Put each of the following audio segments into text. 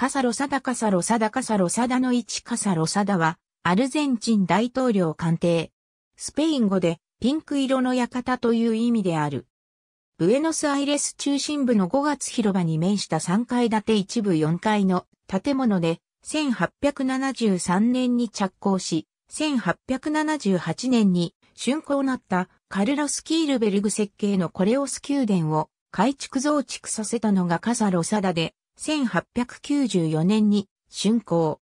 カサロサダカサロサダカサロサダの1カサロサダは、アルゼンチン大統領官邸。スペイン語で、ピンク色の館という意味である。ブエノスアイレス中心部の5月広場に面した3階建て一部4階の建物で、1873年に着工し、1878年に竣工なったカルロス・キールベルグ設計のコレオス宮殿を改築増築させたのがカサロサダで、1894年に竣工。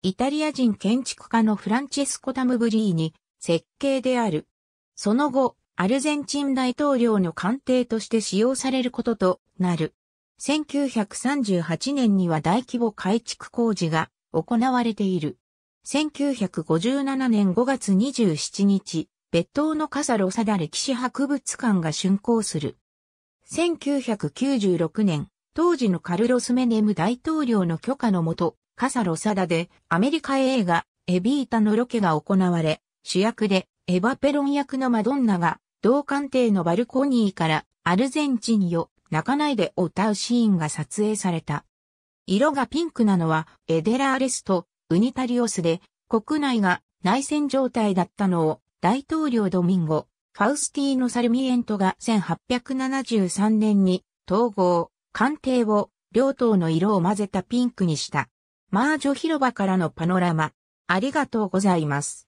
イタリア人建築家のフランチェスコ・タムブリーに設計である。その後、アルゼンチン大統領の官邸として使用されることとなる。1938年には大規模改築工事が行われている。1957年5月27日、別当の笠ロサダ歴史博物館が竣工する。1996年、当時のカルロス・メネム大統領の許可のもと、笠ロサダでアメリカ映画エビータのロケが行われ、主役でエヴァペロン役のマドンナが同官邸のバルコニーからアルゼンチンよ泣かないでを歌うシーンが撮影された。色がピンクなのはエデラーレスとウニタリオスで国内が内戦状態だったのを大統領ドミンゴ、ファウスティーノ・サルミエントが1873年に統合、官邸を両党の色を混ぜたピンクにした。マージョ広場からのパノラマ。ありがとうございます。